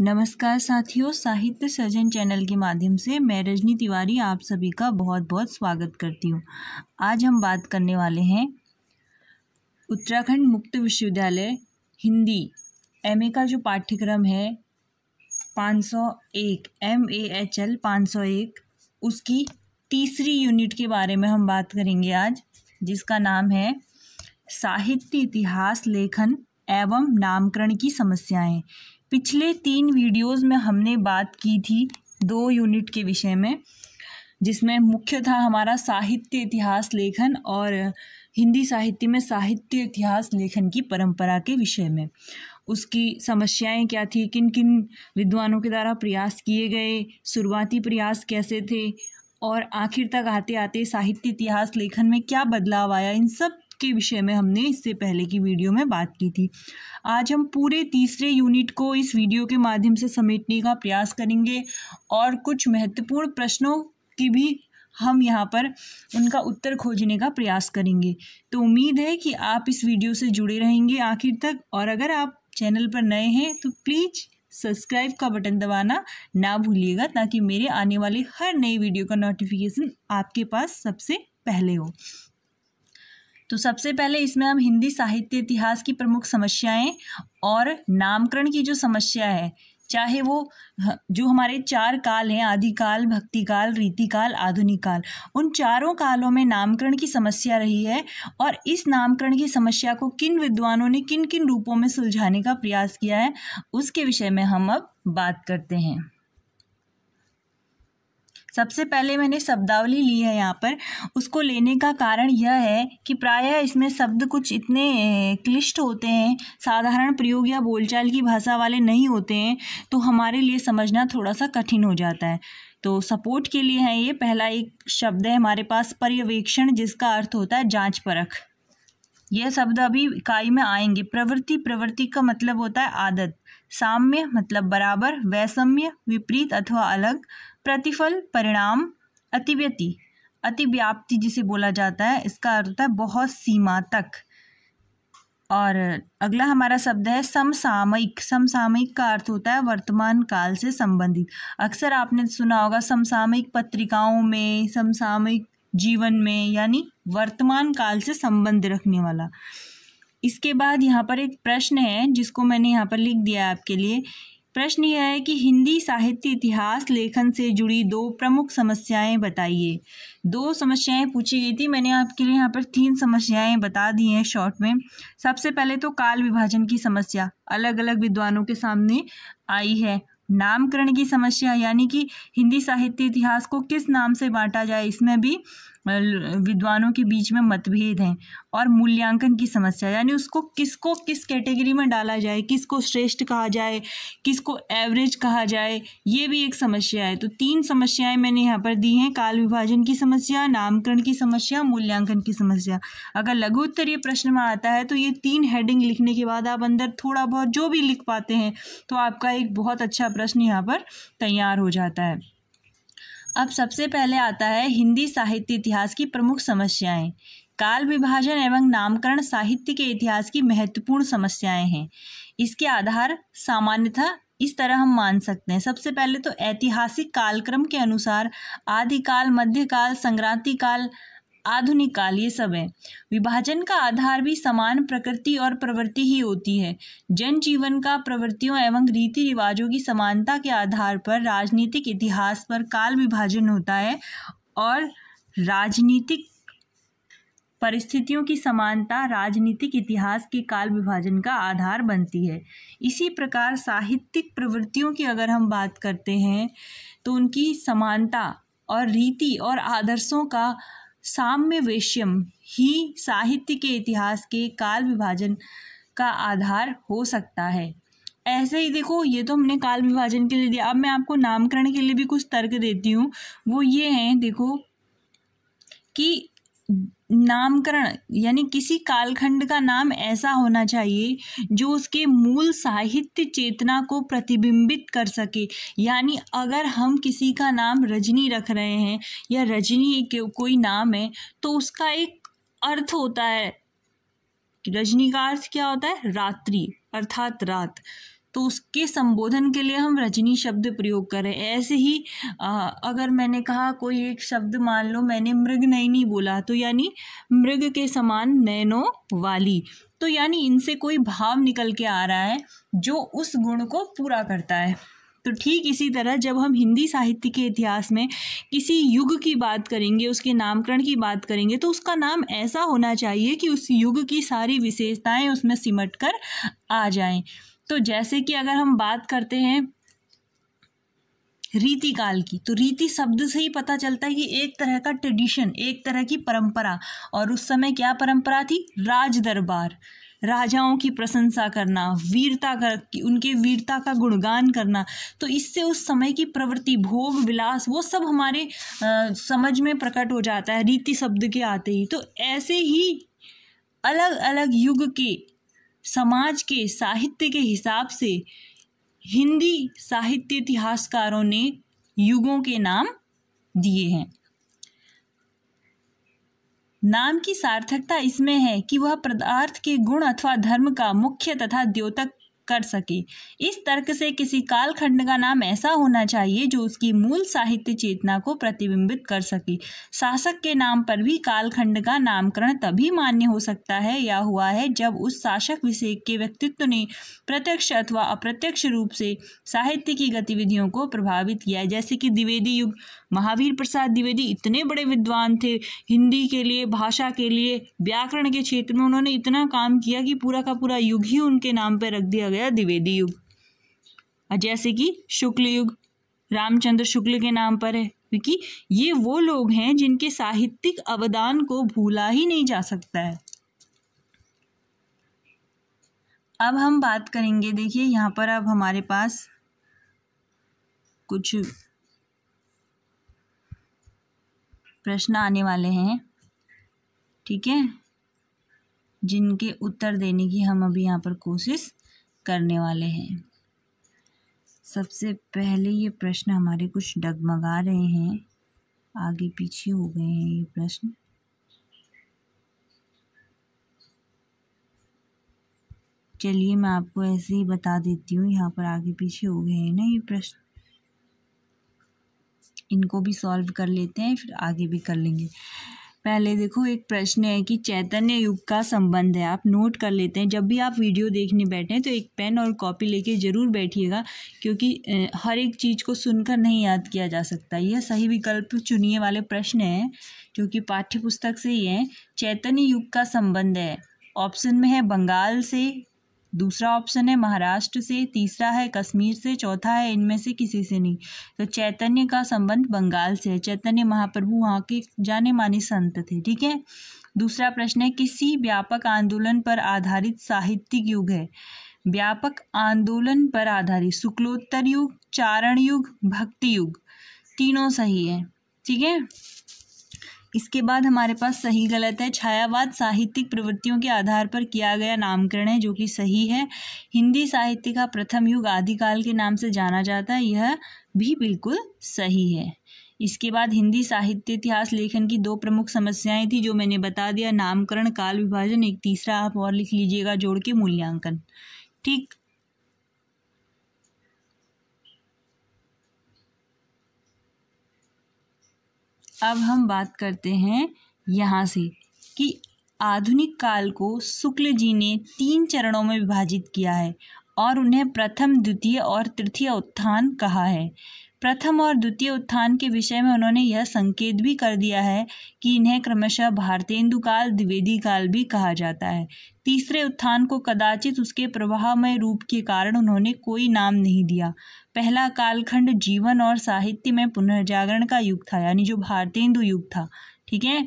नमस्कार साथियों साहित्य सृजन चैनल के माध्यम से मैं रजनी तिवारी आप सभी का बहुत बहुत स्वागत करती हूँ आज हम बात करने वाले हैं उत्तराखंड मुक्त विश्वविद्यालय हिंदी एमए का जो पाठ्यक्रम है 501 एम ए एच एल पाँच उसकी तीसरी यूनिट के बारे में हम बात करेंगे आज जिसका नाम है साहित्य इतिहास लेखन एवं नामकरण की समस्याएं पिछले तीन वीडियोस में हमने बात की थी दो यूनिट के विषय में जिसमें मुख्य था हमारा साहित्य इतिहास लेखन और हिंदी साहित्य में साहित्य इतिहास लेखन की परंपरा के विषय में उसकी समस्याएं क्या थी किन किन विद्वानों के द्वारा प्रयास किए गए शुरुआती प्रयास कैसे थे और आखिर तक आते आते साहित्य इतिहास लेखन में क्या बदलाव आया इन सब के विषय में हमने इससे पहले की वीडियो में बात की थी आज हम पूरे तीसरे यूनिट को इस वीडियो के माध्यम से समेटने का प्रयास करेंगे और कुछ महत्वपूर्ण प्रश्नों की भी हम यहाँ पर उनका उत्तर खोजने का प्रयास करेंगे तो उम्मीद है कि आप इस वीडियो से जुड़े रहेंगे आखिर तक और अगर आप चैनल पर नए हैं तो प्लीज़ सब्सक्राइब का बटन दबाना ना भूलिएगा ताकि मेरे आने वाले हर नए वीडियो का नोटिफिकेशन आपके पास सबसे पहले हो तो सबसे पहले इसमें हम हिंदी साहित्य इतिहास की प्रमुख समस्याएं और नामकरण की जो समस्या है चाहे वो जो हमारे चार काल हैं आदिकाल भक्तिकाल रीतिकाल आधुनिक काल उन चारों कालों में नामकरण की समस्या रही है और इस नामकरण की समस्या को किन विद्वानों ने किन किन रूपों में सुलझाने का प्रयास किया है उसके विषय में हम अब बात करते हैं सबसे पहले मैंने शब्दावली ली है यहाँ पर उसको लेने का कारण यह है कि प्रायः इसमें शब्द कुछ इतने क्लिष्ट होते हैं साधारण प्रयोग या बोलचाल की भाषा वाले नहीं होते हैं तो हमारे लिए समझना थोड़ा सा कठिन हो जाता है तो सपोर्ट के लिए है ये पहला एक शब्द है हमारे पास पर्यवेक्षण जिसका अर्थ होता है जाँच परख यह शब्द अभी इकाई में आएंगे प्रवृत्ति प्रवृत्ति का मतलब होता है आदत साम्य मतलब बराबर वैषम्य विपरीत अथवा अलग प्रतिफल परिणाम अतिव्यति अतिव्याप्ति जिसे बोला जाता है इसका अर्थ होता है बहुत सीमा तक और अगला हमारा शब्द है समसामयिक समसामयिक का अर्थ होता है वर्तमान काल से संबंधित अक्सर आपने सुना होगा समसामयिक पत्रिकाओं में समसामयिक जीवन में यानी वर्तमान काल से संबंध रखने वाला इसके बाद यहाँ पर एक प्रश्न है जिसको मैंने यहाँ पर लिख दिया है आपके लिए प्रश्न यह है कि हिंदी साहित्य इतिहास लेखन से जुड़ी दो प्रमुख समस्याएं बताइए दो समस्याएं पूछी गई थी मैंने आपके लिए यहाँ पर तीन समस्याएं बता दी हैं शॉर्ट में सबसे पहले तो काल विभाजन की समस्या अलग अलग विद्वानों के सामने आई है नामकरण की समस्या यानी कि हिंदी साहित्य इतिहास को किस नाम से बांटा जाए इसमें भी विद्वानों के बीच में मतभेद हैं और मूल्यांकन की समस्या यानी उसको किसको किस कैटेगरी में डाला जाए किसको श्रेष्ठ कहा जाए किसको एवरेज कहा जाए ये भी एक समस्या है तो तीन समस्याएं मैंने यहाँ पर दी हैं काल विभाजन की समस्या नामकरण की समस्या मूल्यांकन की समस्या अगर लघु उत्तरीय प्रश्न में आता है तो ये तीन हेडिंग लिखने के बाद आप अंदर थोड़ा बहुत जो भी लिख पाते हैं तो आपका एक बहुत अच्छा प्रश्न यहाँ पर तैयार हो जाता है अब सबसे पहले आता है हिंदी साहित्य इतिहास की प्रमुख समस्याएं काल विभाजन एवं नामकरण साहित्य के इतिहास की महत्वपूर्ण समस्याएं हैं इसके आधार सामान्यतः इस तरह हम मान सकते हैं सबसे पहले तो ऐतिहासिक कालक्रम के अनुसार आदिकाल मध्यकाल संक्रांति काल आधुनिक काल ये सब है विभाजन का आधार भी समान प्रकृति और प्रवृत्ति ही होती है जन जीवन का प्रवृत्तियों एवं रीति रिवाजों की समानता के आधार पर राजनीतिक इतिहास पर काल विभाजन होता है और राजनीतिक परिस्थितियों की समानता राजनीतिक इतिहास के काल विभाजन का आधार बनती है इसी प्रकार साहित्यिक प्रवृत्तियों की अगर हम बात करते हैं तो उनकी समानता और रीति और आदर्शों का साम्य वेश्यम ही साहित्य के इतिहास के काल विभाजन का आधार हो सकता है ऐसे ही देखो ये तो हमने काल विभाजन के लिए दिया अब मैं आपको नामकरण के लिए भी कुछ तर्क देती हूँ वो ये हैं देखो कि नामकरण यानी किसी कालखंड का नाम ऐसा होना चाहिए जो उसके मूल साहित्य चेतना को प्रतिबिंबित कर सके यानी अगर हम किसी का नाम रजनी रख रहे हैं या रजनी के कोई नाम है तो उसका एक अर्थ होता है रजनी का अर्थ क्या होता है रात्रि अर्थात रात तो उसके संबोधन के लिए हम रजनी शब्द प्रयोग करें ऐसे ही आ, अगर मैंने कहा कोई एक शब्द मान लो मैंने मृग नहीं, नहीं बोला तो यानी मृग के समान नैनों वाली तो यानी इनसे कोई भाव निकल के आ रहा है जो उस गुण को पूरा करता है तो ठीक इसी तरह जब हम हिंदी साहित्य के इतिहास में किसी युग की बात करेंगे उसके नामकरण की बात करेंगे तो उसका नाम ऐसा होना चाहिए कि उस युग की सारी विशेषताएं उसमें सिमट कर आ जाएं तो जैसे कि अगर हम बात करते हैं रीति काल की तो रीति शब्द से ही पता चलता है कि एक तरह का ट्रेडिशन एक तरह की परंपरा और उस समय क्या परंपरा थी राज दरबार राजाओं की प्रशंसा करना वीरता कर उनके वीरता का गुणगान करना तो इससे उस समय की प्रवृत्ति भोग विलास वो सब हमारे आ, समझ में प्रकट हो जाता है रीति शब्द के आते ही तो ऐसे ही अलग अलग युग के समाज के साहित्य के हिसाब से हिंदी साहित्य इतिहासकारों ने युगों के नाम दिए हैं नाम की सार्थकता इसमें है कि वह पदार्थ के गुण अथवा धर्म का मुख्य तथा द्योतक कर सके इस तर्क से किसी कालखंड का नाम ऐसा होना चाहिए जो उसकी मूल साहित्य चेतना को प्रतिबिंबित कर सके शासक के नाम पर भी कालखंड का नामकरण तभी मान्य हो सकता है या हुआ है जब उस शासक विषय के व्यक्तित्व ने प्रत्यक्ष अथवा अप्रत्यक्ष रूप से साहित्य की गतिविधियों को प्रभावित किया जैसे कि द्विवेदी युग महावीर प्रसाद द्विवेदी इतने बड़े विद्वान थे हिंदी के लिए भाषा के लिए व्याकरण के क्षेत्र में उन्होंने इतना काम किया कि पूरा का पूरा युग ही उनके नाम पर रख दिया गया गया द्विवेदी युग जैसे कि शुक्ल युग रामचंद्र शुक्ल के नाम पर है क्योंकि ये वो लोग हैं जिनके साहित्यिक अवदान को भूला ही नहीं जा सकता है अब हम बात करेंगे देखिए यहाँ पर अब हमारे पास कुछ प्रश्न आने वाले हैं ठीक है जिनके उत्तर देने की हम अभी यहाँ पर कोशिश करने वाले हैं सबसे पहले ये प्रश्न हमारे कुछ डगमगा रहे हैं आगे पीछे हो गए हैं ये प्रश्न चलिए मैं आपको ऐसे ही बता देती हूँ यहाँ पर आगे पीछे हो गए हैं ना ये प्रश्न इनको भी सॉल्व कर लेते हैं फिर आगे भी कर लेंगे पहले देखो एक प्रश्न है कि चैतन्य युग का संबंध है आप नोट कर लेते हैं जब भी आप वीडियो देखने बैठें तो एक पेन और कॉपी लेके ज़रूर बैठिएगा क्योंकि हर एक चीज़ को सुनकर नहीं याद किया जा सकता यह सही विकल्प चुनिए वाले प्रश्न हैं जो कि पाठ्य पुस्तक से ही हैं चैतन्य युग का संबंध है ऑप्शन में है बंगाल से दूसरा ऑप्शन है महाराष्ट्र से तीसरा है कश्मीर से चौथा है इनमें से किसी से नहीं तो चैतन्य का संबंध बंगाल से है चैतन्य महाप्रभु वहाँ के जाने माने संत थे ठीक है दूसरा प्रश्न है किसी व्यापक आंदोलन पर आधारित साहित्यिक युग है व्यापक आंदोलन पर आधारित शुक्लोत्तर युग चारण युग भक्ति युग तीनों सही है ठीक है इसके बाद हमारे पास सही गलत है छायावाद साहित्यिक प्रवृत्तियों के आधार पर किया गया नामकरण है जो कि सही है हिंदी साहित्य का प्रथम युग आदिकाल के नाम से जाना जाता है यह भी बिल्कुल सही है इसके बाद हिंदी साहित्य इतिहास लेखन की दो प्रमुख समस्याएं थी जो मैंने बता दिया नामकरण काल विभाजन एक तीसरा आप और लिख लीजिएगा जोड़ के मूल्यांकन ठीक अब हम बात करते हैं यहाँ से कि आधुनिक काल को शुक्ल जी ने तीन चरणों में विभाजित किया है और उन्हें प्रथम द्वितीय और तृतीय उत्थान कहा है प्रथम और द्वितीय उत्थान के विषय में उन्होंने यह संकेत भी कर दिया है कि इन्हें क्रमशः भारतेंदु काल द्विवेदी काल भी कहा जाता है तीसरे उत्थान को कदाचित उसके प्रवाहमय रूप के कारण उन्होंने कोई नाम नहीं दिया पहला कालखंड जीवन और साहित्य में पुनर्जागरण का युग था यानी जो भारतेंदु युग था ठीक है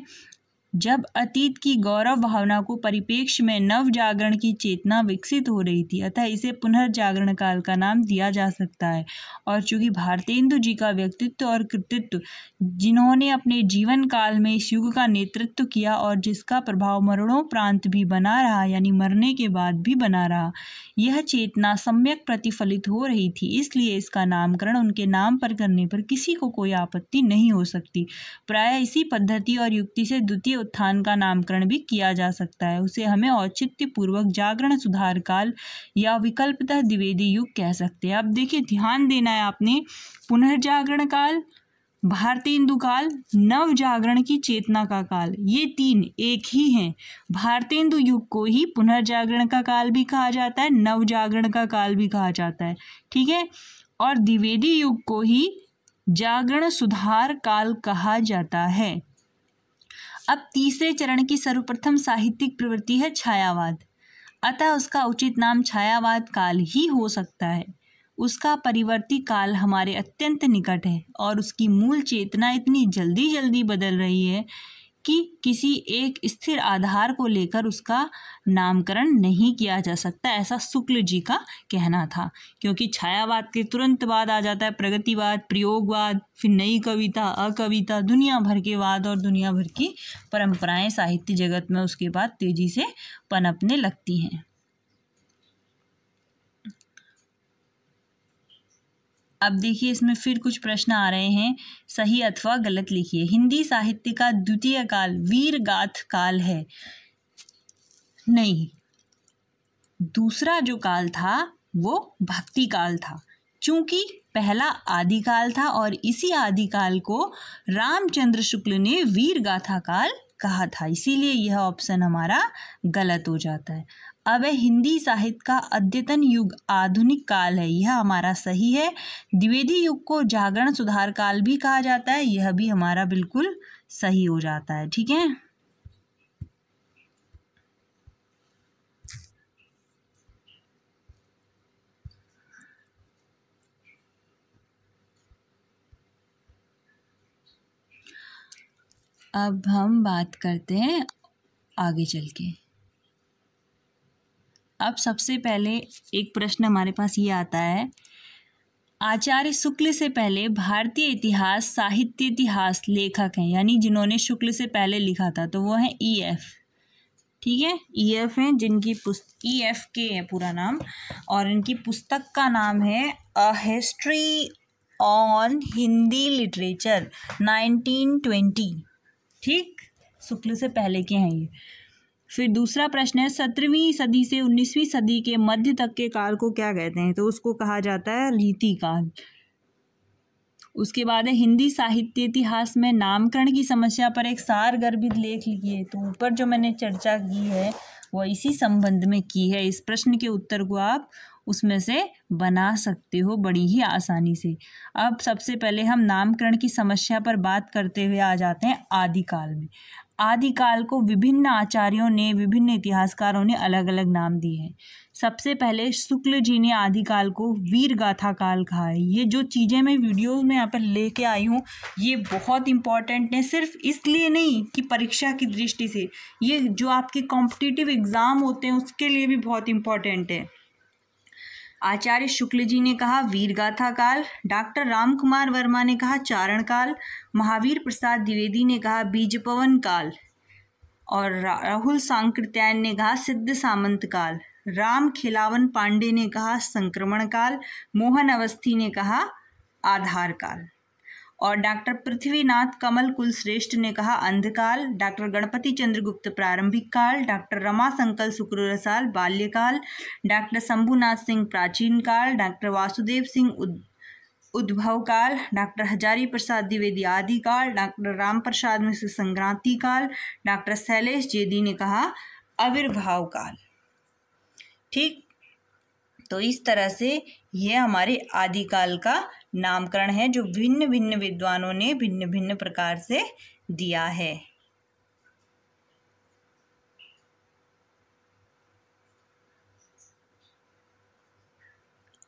जब अतीत की गौरव भावना को परिपेक्ष में नव जागरण की चेतना विकसित हो रही थी अतः इसे पुनर्जागरण काल का नाम दिया जा सकता है और चूंकि भारतेंदु जी का व्यक्तित्व और कृतित्व जिन्होंने अपने जीवन काल में इस युग का नेतृत्व किया और जिसका प्रभाव मरणों प्रांत भी बना रहा यानी मरने के बाद भी बना रहा यह चेतना सम्यक प्रतिफलित हो रही थी इसलिए इसका नामकरण उनके नाम पर करने पर किसी को कोई आपत्ति नहीं हो सकती प्राय इसी पद्धति और युक्ति से द्वितीय उत्थान का नामकरण भी किया जा सकता है उसे हमें औचित्यपूर्वक जागरण सुधार काल या विकल्पतः द्विवेदी युग कह सकते हैं अब देखिए ध्यान देना है आपने पुनर्जागरण काल भारतीय हिंदू काल नव जागरण की चेतना का काल ये तीन एक ही हैं भारतीय हिंदू युग को ही पुनर्जागरण का काल भी कहा जाता है नव जागरण का काल भी कहा जाता है ठीक है और द्विवेदी युग को ही जागरण सुधार काल कहा जाता है अब तीसरे चरण की सर्वप्रथम साहित्यिक प्रवृत्ति है छायावाद अतः उसका उचित नाम छायावाद काल ही हो सकता है उसका परिवर्ती काल हमारे अत्यंत निकट है और उसकी मूल चेतना इतनी जल्दी जल्दी बदल रही है कि किसी एक स्थिर आधार को लेकर उसका नामकरण नहीं किया जा सकता ऐसा शुक्ल जी का कहना था क्योंकि छायावाद के तुरंत बाद आ जाता है प्रगतिवाद प्रयोगवाद फिर नई कविता अकविता दुनिया भर के वाद और दुनिया भर की परंपराएं साहित्य जगत में उसके बाद तेज़ी से पनपने लगती हैं अब देखिए इसमें फिर कुछ प्रश्न आ रहे हैं सही अथवा गलत लिखिए हिंदी साहित्य का द्वितीय काल वीर गाथ काल है नहीं दूसरा जो काल था वो भक्ति काल था क्योंकि पहला आदिकाल था और इसी आदिकाल को रामचंद्र शुक्ल ने वीर गाथा काल कहा था इसीलिए यह ऑप्शन हमारा गलत हो जाता है अब है हिंदी साहित्य का अद्यतन युग आधुनिक काल है यह हमारा सही है द्विवेदी युग को जागरण सुधार काल भी कहा जाता है यह भी हमारा बिल्कुल सही हो जाता है ठीक है अब हम बात करते हैं आगे चल के अब सबसे पहले एक प्रश्न हमारे पास ये आता है आचार्य शुक्ल से पहले भारतीय इतिहास साहित्य इतिहास लेखक हैं यानी जिन्होंने शुक्ल से पहले लिखा था तो वो हैं ई e एफ ठीक है ई e एफ हैं जिनकी पुस्त ई e एफ के है पूरा नाम और इनकी पुस्तक का नाम है a history on Hindi literature nineteen twenty ठीक शुक्ल से पहले के हैं ये फिर दूसरा प्रश्न है सत्रहवीं सदी से उन्नीसवीं सदी के मध्य तक के काल को क्या कहते हैं तो उसको कहा जाता है रीति काल उसके बाद है हिंदी साहित्य इतिहास में नामकरण की समस्या पर एक सार गर्भित लेख लिखिए तो ऊपर जो मैंने चर्चा की है वह इसी संबंध में की है इस प्रश्न के उत्तर को आप उसमें से बना सकते हो बड़ी ही आसानी से अब सबसे पहले हम नामकरण की समस्या पर बात करते हुए आ जाते हैं आदिकाल में आदिकाल को विभिन्न आचार्यों ने विभिन्न इतिहासकारों ने अलग अलग नाम दिए हैं सबसे पहले शुक्ल जी ने आदिकाल को वीर गाथा काल कहा है ये जो चीज़ें मैं वीडियो में यहाँ पर लेके आई हूँ ये बहुत इंपॉर्टेंट है सिर्फ इसलिए नहीं कि परीक्षा की दृष्टि से ये जो आपके कॉम्पिटिटिव एग्ज़ाम होते हैं उसके लिए भी बहुत इंपॉर्टेंट है आचार्य शुक्ल जी ने कहा वीरगाथा काल डॉक्टर राम कुमार वर्मा ने कहा चारण काल महावीर प्रसाद द्विवेदी ने कहा बीज पवन काल और राहुल सांकृत्यायन ने कहा सिद्ध सामंत काल राम खिलावन पांडे ने कहा संक्रमण काल मोहन अवस्थी ने कहा आधार काल और डॉक्टर पृथ्वीनाथ कमल कुलश्रेष्ठ ने कहा अंधकाल डॉक्टर गणपति चंद्रगुप्त प्रारंभिक काल डॉक्टर रमा संकल शुक्रसाल बाल्यकाल डॉक्टर शंभुनाथ सिंह प्राचीन काल डॉक्टर वासुदेव सिंह उद उद्भव काल डॉक्टर हजारी प्रसाद द्विवेदी आदि काल डॉक्टर राम प्रसाद मिश्र संक्रांति काल डॉक्टर शैलेश जेदी ने कहा आविर्भाव काल ठीक तो इस तरह से यह हमारे आदिकाल का नामकरण है जो भिन्न भिन्न विद्वानों ने भिन्न भिन्न प्रकार से दिया है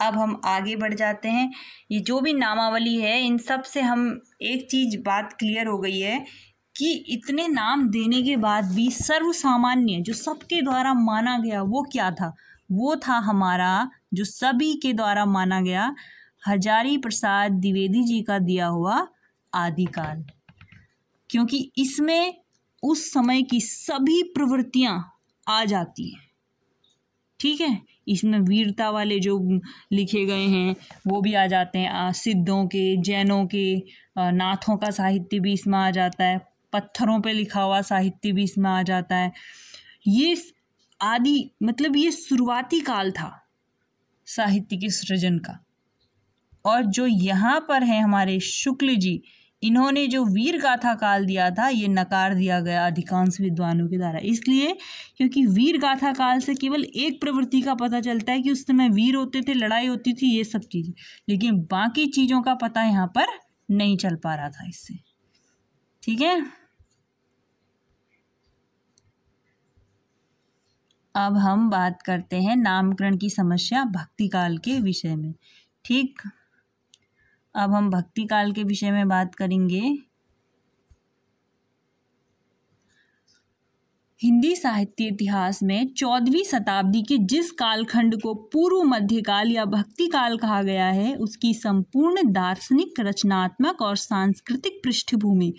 अब हम आगे बढ़ जाते हैं ये जो भी नामावली है इन सब से हम एक चीज़ बात क्लियर हो गई है कि इतने नाम देने के बाद भी सर्व सामान्य जो सबके द्वारा माना गया वो क्या था वो था हमारा जो सभी के द्वारा माना गया हजारी प्रसाद द्विवेदी जी का दिया हुआ आदिकाल क्योंकि इसमें उस समय की सभी प्रवृत्तियां आ जाती हैं ठीक है इसमें वीरता वाले जो लिखे गए हैं वो भी आ जाते हैं सिद्धों के जैनों के नाथों का साहित्य भी इसमें आ जाता है पत्थरों पे लिखा हुआ साहित्य भी इसमें आ जाता है ये आदि मतलब ये शुरुआती काल था साहित्य के सृजन का और जो यहाँ पर हैं हमारे शुक्ल जी इन्होंने जो वीर गाथा काल दिया था ये नकार दिया गया अधिकांश विद्वानों के द्वारा इसलिए क्योंकि वीर गाथा काल से केवल एक प्रवृत्ति का पता चलता है कि उस समय वीर होते थे लड़ाई होती थी ये सब चीज़ें लेकिन बाकी चीज़ों का पता यहाँ पर नहीं चल पा रहा था इससे ठीक है अब हम बात करते हैं नामकरण की समस्या भक्ति काल के विषय में ठीक अब हम भक्ति काल के विषय में बात करेंगे हिंदी साहित्य इतिहास में चौदहवीं शताब्दी के जिस कालखंड को पूर्व मध्यकाल या भक्ति काल कहा गया है उसकी संपूर्ण दार्शनिक रचनात्मक और सांस्कृतिक पृष्ठभूमि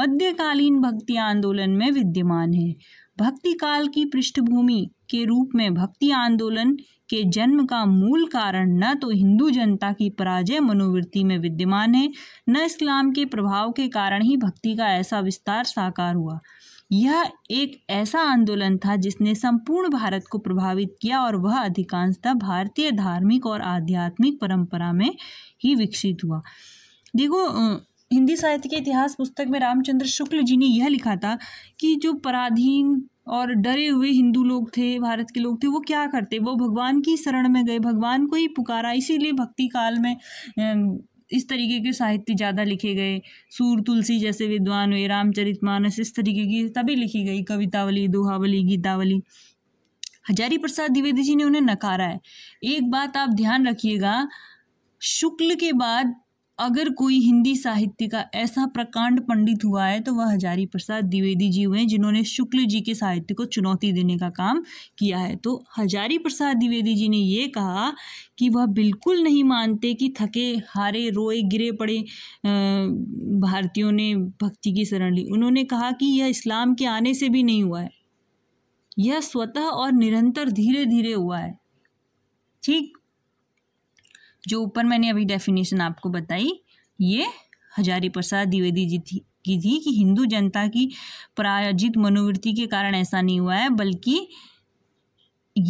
मध्यकालीन भक्ति आंदोलन में विद्यमान है भक्ति काल की पृष्ठभूमि के रूप में भक्ति आंदोलन के जन्म का मूल कारण न तो हिंदू जनता की पराजय मनोवृत्ति में विद्यमान है न इस्लाम के प्रभाव के कारण ही भक्ति का ऐसा विस्तार साकार हुआ यह एक ऐसा आंदोलन था जिसने संपूर्ण भारत को प्रभावित किया और वह अधिकांशतः भारतीय धार्मिक और आध्यात्मिक परंपरा में ही विकसित हुआ देखो हिंदी साहित्य के इतिहास पुस्तक में रामचंद्र शुक्ल जी ने यह लिखा था कि जो पराधीन और डरे हुए हिंदू लोग थे भारत के लोग थे वो क्या करते वो भगवान की शरण में गए भगवान को ही पुकारा इसीलिए भक्ति काल में इस तरीके के साहित्य ज़्यादा लिखे गए सूर तुलसी जैसे विद्वान हुए रामचरित मानस इस तरीके की तभी लिखी गई कवितावली दोहावली गीतावली हजारी प्रसाद द्विवेदी जी ने उन्हें नकारा है एक बात आप ध्यान रखिएगा शुक्ल के बाद अगर कोई हिंदी साहित्य का ऐसा प्रकांड पंडित हुआ है तो वह हजारी प्रसाद द्विवेदी जी हुए जिन्होंने शुक्ल जी के साहित्य को चुनौती देने का काम किया है तो हजारी प्रसाद द्विवेदी जी ने यह कहा कि वह बिल्कुल नहीं मानते कि थके हारे रोए गिरे पड़े भारतीयों ने भक्ति की शरण ली उन्होंने कहा कि यह इस्लाम के आने से भी नहीं हुआ है यह स्वतः और निरंतर धीरे धीरे हुआ है ठीक जो ऊपर मैंने अभी डेफिनेशन आपको बताई ये हजारी प्रसाद द्विवेदी जी थी की थी कि हिंदू जनता की पराजित मनोवृत्ति के कारण ऐसा नहीं हुआ है बल्कि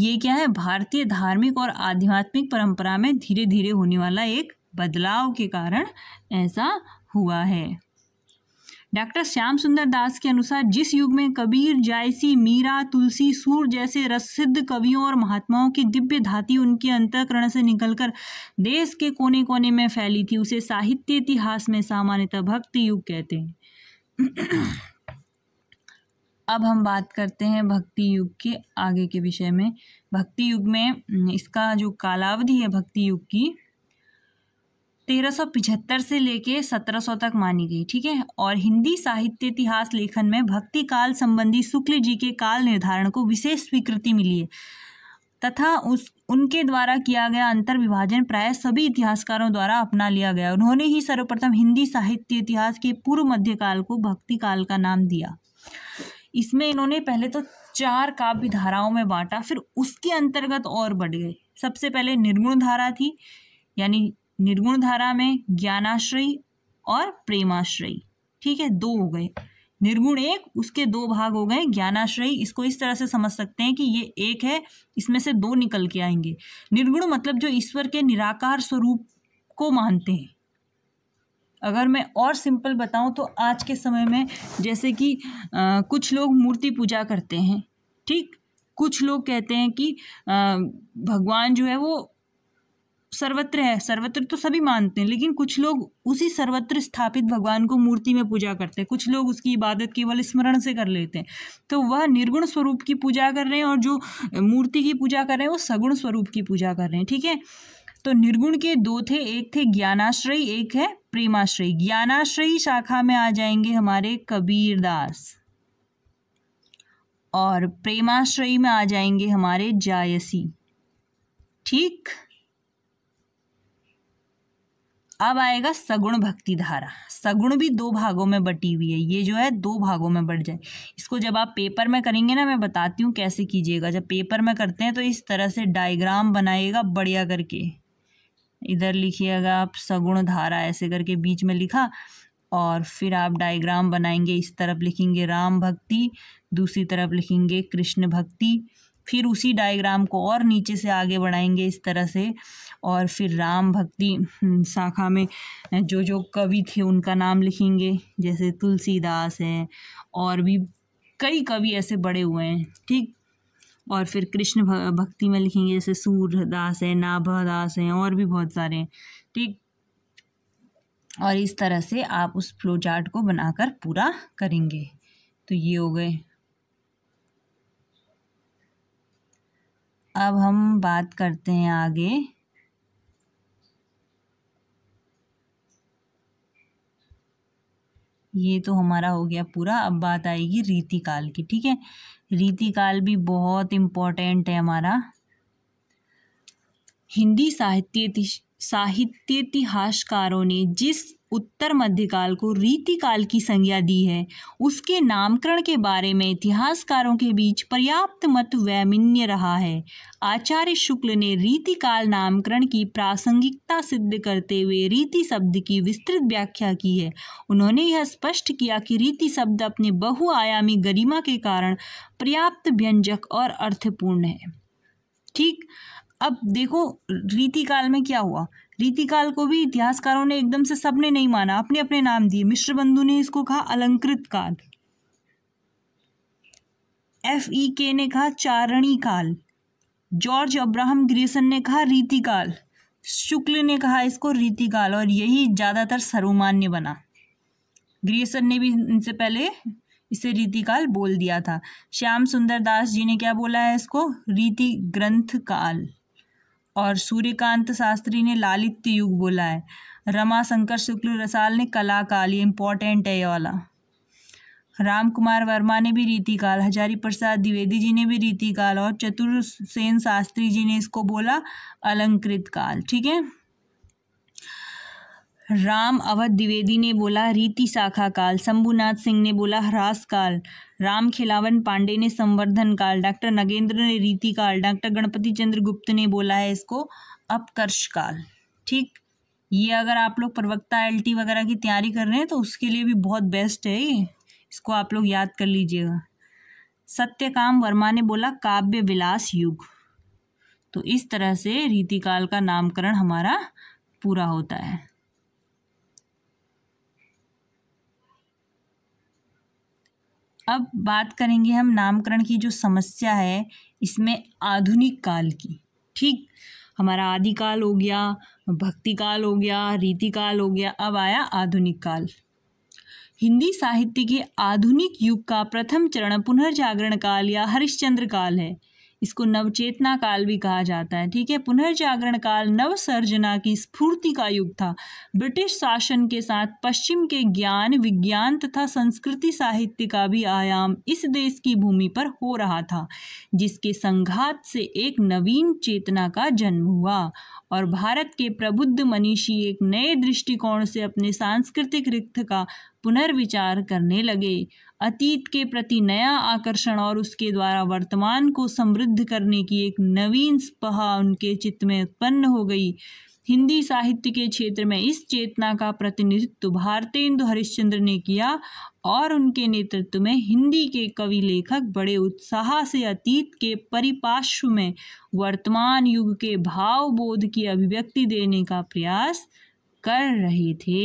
ये क्या है भारतीय धार्मिक और आध्यात्मिक परंपरा में धीरे धीरे होने वाला एक बदलाव के कारण ऐसा हुआ है डॉक्टर श्याम सुंदर दास के अनुसार जिस युग में कबीर जायसी मीरा तुलसी सूर जैसे रसिद्ध कवियों और महात्माओं की दिव्य धाती उनके अंतकरण से निकलकर देश के कोने कोने में फैली थी उसे साहित्य इतिहास में सामान्यतः भक्ति युग कहते हैं अब हम बात करते हैं भक्ति युग के आगे के विषय में भक्ति युग में हम्म, इसका जो कालावधि है भक्ति युग की 1375 से लेके 1700 तक मानी गई ठीक है और हिंदी साहित्य इतिहास लेखन में भक्ति काल संबंधी शुक्ल जी के काल निर्धारण को विशेष स्वीकृति मिली है तथा उस उनके द्वारा किया गया अंतर विभाजन प्राय सभी इतिहासकारों द्वारा अपना लिया गया उन्होंने ही सर्वप्रथम हिंदी साहित्य इतिहास के पूर्व मध्यकाल को भक्ति काल का नाम दिया इसमें इन्होंने पहले तो चार काव्य धाराओं में बांटा फिर उसके अंतर्गत और बढ़ गए सबसे पहले निर्गुण धारा थी यानी निर्गुण धारा में ज्ञानाश्रयी और प्रेमाश्रयी ठीक है दो हो गए निर्गुण एक उसके दो भाग हो गए ज्ञानाश्रयी इसको इस तरह से समझ सकते हैं कि ये एक है इसमें से दो निकल के आएंगे निर्गुण मतलब जो ईश्वर के निराकार स्वरूप को मानते हैं अगर मैं और सिंपल बताऊं तो आज के समय में जैसे कि आ, कुछ लोग मूर्ति पूजा करते हैं ठीक कुछ लोग कहते हैं कि आ, भगवान जो है वो सर्वत्र है सर्वत्र तो सभी मानते हैं लेकिन कुछ लोग उसी सर्वत्र स्थापित भगवान को मूर्ति में पूजा करते हैं कुछ लोग उसकी इबादत केवल स्मरण से कर लेते हैं तो वह निर्गुण स्वरूप की पूजा कर रहे हैं और जो मूर्ति की पूजा कर रहे हैं वो सगुण स्वरूप की पूजा कर रहे हैं ठीक है तो निर्गुण के दो थे एक थे ज्ञानाश्रयी एक है प्रेमाश्रयी ज्ञानाश्रयी शाखा में आ जाएंगे हमारे कबीरदास और प्रेमाश्रयी में आ जाएंगे हमारे जायसी ठीक अब आएगा सगुण भक्ति धारा सगुण भी दो भागों में बटी हुई है ये जो है दो भागों में बट जाए इसको जब आप पेपर में करेंगे ना मैं बताती हूँ कैसे कीजिएगा जब पेपर में करते हैं तो इस तरह से डायग्राम बनाइएगा बढ़िया करके इधर लिखिएगा आप सगुण धारा ऐसे करके बीच में लिखा और फिर आप डायग्राम बनाएंगे इस तरफ लिखेंगे राम भक्ति दूसरी तरफ लिखेंगे कृष्ण भक्ति फिर उसी डायग्राम को और नीचे से आगे बढ़ाएंगे इस तरह से और फिर राम भक्ति हम्म, शाखा में जो जो कवि थे उनका नाम लिखेंगे जैसे तुलसीदास हैं और भी कई कवि ऐसे बड़े हुए हैं ठीक और फिर कृष्ण भक्ति में लिखेंगे जैसे सूरदास हैं नाभदास हैं और भी बहुत सारे हैं ठीक और इस तरह से आप उस फ्लो चार्ट को बनाकर पूरा करेंगे तो ये हो गए अब हम बात करते हैं आगे ये तो हमारा हो गया पूरा अब बात आएगी रीतिकाल की ठीक है रीतिकाल भी बहुत इम्पोर्टेंट है हमारा हिंदी साहित्य साहित्यतिहासकारों ने जिस उत्तर मध्यकाल को रीतिकाल की संज्ञा दी है उसके नामकरण के बारे में इतिहासकारों के बीच पर्याप्त मत वैमिन्य रहा है आचार्य शुक्ल ने रीतिकाल नामकरण की प्रासंगिकता सिद्ध करते हुए रीति शब्द की विस्तृत व्याख्या की है उन्होंने यह स्पष्ट किया कि रीति शब्द अपने बहुआयामी गरिमा के कारण पर्याप्त व्यंजक और अर्थपूर्ण है ठीक अब देखो रीतिकाल में क्या हुआ रीतिकाल को भी इतिहासकारों ने एकदम से सबने नहीं माना अपने अपने नाम दिए मिश्र बंधु ने इसको कहा अलंकृत काल एफ ई के ने कहा चारणी काल जॉर्ज अब्राहम ग्रियसन ने कहा रीतिकाल शुक्ल ने कहा इसको रीतिकाल और यही ज़्यादातर सर्वमान्य बना ग्रियसन ने भी इनसे पहले इसे रीतिकाल बोल दिया था श्याम सुंदर दास जी ने क्या बोला है इसको रीति ग्रंथ काल और सूर्यकांत शास्त्री ने लालित्य युग बोला है रमा शंकर शुक्ल रसाल ने कला काल ये इम्पोर्टेंट है ये वाला राम कुमार वर्मा ने भी रीतिकाल हजारी प्रसाद द्विवेदी जी ने भी रीतिकाल और चतुर्सेन शास्त्री जी ने इसको बोला अलंकृत काल ठीक है राम अवध द्विवेदी ने बोला रीति शाखा काल शंभुनाथ सिंह ने बोला ह्रास काल राम खिलावन पांडे ने संवर्धन काल डॉक्टर नगेंद्र ने रीति काल डॉक्टर गणपति चंद्र गुप्त ने बोला है इसको अपकर्ष काल ठीक ये अगर आप लोग प्रवक्ता एल वगैरह की तैयारी कर रहे हैं तो उसके लिए भी बहुत बेस्ट है ये इसको आप लोग याद कर लीजिएगा सत्यकाम वर्मा ने बोला काव्य विलास युग तो इस तरह से रीतिकाल का नामकरण हमारा पूरा होता है अब बात करेंगे हम नामकरण की जो समस्या है इसमें आधुनिक काल की ठीक हमारा आदिकाल हो गया भक्ति काल हो गया रीतिकाल हो गया अब आया आधुनिक काल हिंदी साहित्य के आधुनिक युग का प्रथम चरण पुनर्जागरण काल या हरिश्चंद्र काल है इसको नवचेतना काल भी कहा जाता है ठीक है पुनर्जागरण काल नवसर्जना की स्फूर्ति का युग था ब्रिटिश शासन के साथ पश्चिम के ज्ञान विज्ञान तथा संस्कृति साहित्य का भी आयाम इस देश की भूमि पर हो रहा था जिसके संघात से एक नवीन चेतना का जन्म हुआ और भारत के प्रबुद्ध मनीषी एक नए दृष्टिकोण से अपने सांस्कृतिक रिक्त का पुनर्विचार करने लगे अतीत के प्रति नया आकर्षण और उसके द्वारा वर्तमान को समृद्ध करने की एक नवीन स्पहा उनके चित्त में उत्पन्न हो गई हिंदी साहित्य के क्षेत्र में इस चेतना का प्रतिनिधित्व भारतेंदु हरिश्चंद्र ने किया और उनके नेतृत्व में हिंदी के कवि लेखक बड़े उत्साह से अतीत के परिपार्श्व में वर्तमान युग के भाव बोध की अभिव्यक्ति देने का प्रयास कर रहे थे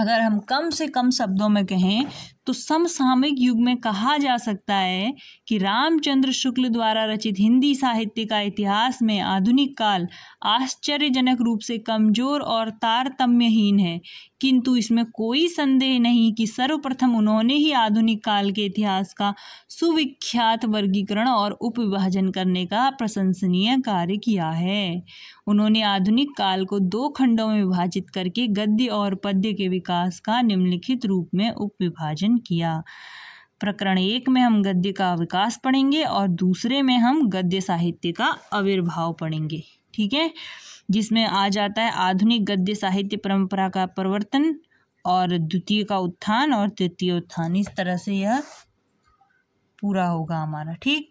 अगर हम कम से कम शब्दों में कहें तो समसामयिक युग में कहा जा सकता है कि रामचंद्र शुक्ल द्वारा रचित हिंदी साहित्य का इतिहास में आधुनिक काल आश्चर्यजनक रूप से कमजोर और तारतम्यहीन है किंतु इसमें कोई संदेह नहीं कि सर्वप्रथम उन्होंने ही आधुनिक काल के इतिहास का सुविख्यात वर्गीकरण और उपविभाजन करने का प्रशंसनीय कार्य किया है उन्होंने आधुनिक काल को दो खंडों में विभाजित करके गद्य और पद्य के विकास का निम्नलिखित रूप में उपविभाजन किया प्रकरण एक में हम गद्य का विकास पढ़ेंगे और दूसरे में हम गद्य साहित्य का आविर्भाव पढ़ेंगे ठीक है जिसमें आ जाता है आधुनिक गद्य साहित्य परंपरा का परिवर्तन और द्वितीय का उत्थान और तृतीय उत्थान इस तरह से यह पूरा होगा हमारा ठीक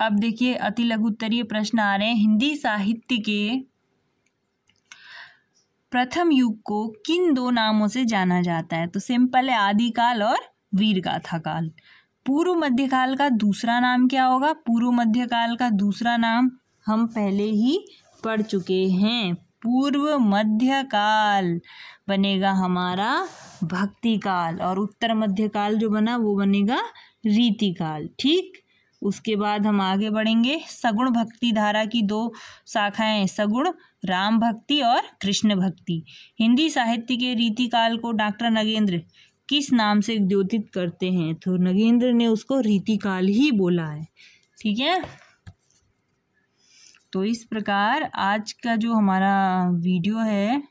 अब देखिए अति लघुत्तरीय प्रश्न आ रहे हैं हिंदी साहित्य के प्रथम युग को किन दो नामों से जाना जाता है तो सिंपल है आदिकाल और वीरगाथा काल पूर्व मध्यकाल का दूसरा नाम क्या होगा पूर्व मध्यकाल का दूसरा नाम हम पहले ही पढ़ चुके हैं पूर्व मध्यकाल बनेगा हमारा भक्ति काल और उत्तर मध्यकाल जो बना वो बनेगा रीतिकाल ठीक उसके बाद हम आगे बढ़ेंगे सगुण भक्ति धारा की दो शाखाएं सगुण राम भक्ति और कृष्ण भक्ति हिंदी साहित्य के रीतिकाल को डॉक्टर नगेंद्र किस नाम से द्योतित करते हैं तो नगेंद्र ने उसको रीतिकाल ही बोला है ठीक है तो इस प्रकार आज का जो हमारा वीडियो है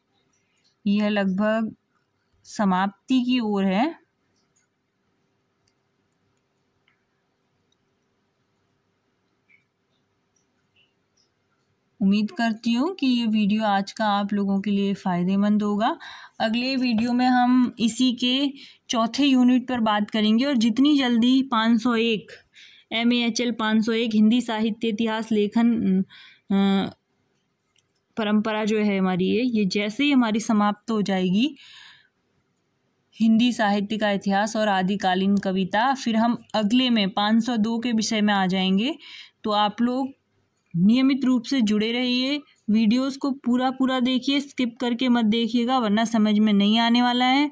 यह लगभग समाप्ति की ओर है उम्मीद करती हूँ कि ये वीडियो आज का आप लोगों के लिए फ़ायदेमंद होगा अगले वीडियो में हम इसी के चौथे यूनिट पर बात करेंगे और जितनी जल्दी पाँच सौ एक एम ए एच एल पाँच सौ एक हिंदी साहित्य इतिहास लेखन परंपरा जो है हमारी ये ये जैसे ही हमारी समाप्त हो जाएगी हिंदी साहित्य का इतिहास और आदिकालीन कविता फिर हम अगले में 502 के विषय में आ जाएंगे तो आप लोग नियमित रूप से जुड़े रहिए वीडियोस को पूरा पूरा देखिए स्किप करके मत देखिएगा वरना समझ में नहीं आने वाला है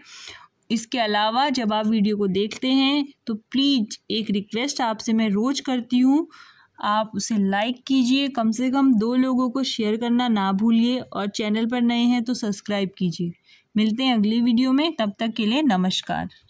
इसके अलावा जब आप वीडियो को देखते हैं तो प्लीज़ एक रिक्वेस्ट आपसे मैं रोज़ करती हूँ आप उसे लाइक कीजिए कम से कम दो लोगों को शेयर करना ना भूलिए और चैनल पर नए हैं तो सब्सक्राइब कीजिए मिलते हैं अगली वीडियो में तब तक के लिए नमस्कार